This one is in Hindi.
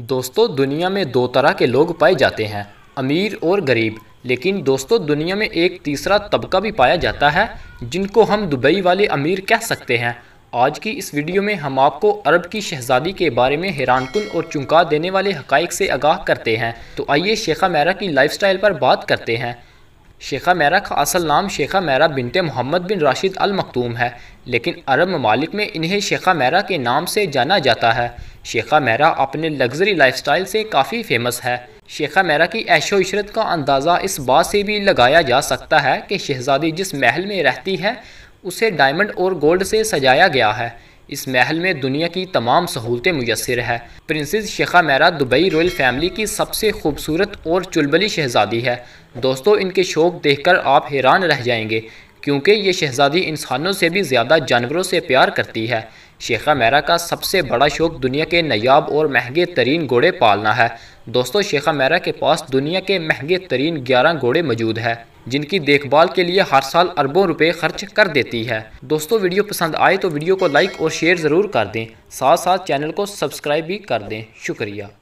दोस्तों दुनिया में दो तरह के लोग पाए जाते हैं अमीर और गरीब लेकिन दोस्तों दुनिया में एक तीसरा तबका भी पाया जाता है जिनको हम दुबई वाले अमीर कह सकते हैं आज की इस वीडियो में हम आपको अरब की शहज़ादी के बारे में हैरानकुन और चुंका देने वाले हक़ाइक से आगाह करते हैं तो आइए शेखा मैरा की लाइफस्टाइल पर बात करते हैं शेखा मैरा का असल नाम शेखा मैरा बिनते मोहम्मद बिन राशिद अल मखतूम है लेकिन अरब ममालिक में इन्हें शेखा मैरा के नाम से जाना जाता है शेखा मेहरा अपने लग्जरी लाइफस्टाइल से काफ़ी फेमस है शेखा मेहरा की ऐशो इशरत का अंदाज़ा इस बात से भी लगाया जा सकता है कि शहज़ादी जिस महल में रहती है उसे डायमंड और गोल्ड से सजाया गया है इस महल में दुनिया की तमाम सहूलतें मुयसर है princess Sheikha Mahra Dubai royal family की सबसे खूबसूरत और चुलबली शहजादी है दोस्तों इनके शौक देखकर आप हैरान रह जाएंगे क्योंकि ये शहज़ादी इंसानों से भी ज़्यादा जानवरों से प्यार करती है शेखा महरा का सबसे बड़ा शौक़ दुनिया के नयाब और महंगे तरीन घोड़े पालना है दोस्तों शेखा मैरा के पास दुनिया के महंगे तरीन ग्यारह घोड़े मौजूद है जिनकी देखभाल के लिए हर साल अरबों रुपए खर्च कर देती है दोस्तों वीडियो पसंद आए तो वीडियो को लाइक और शेयर ज़रूर कर दें साथ साथ चैनल को सब्सक्राइब भी कर दें शुक्रिया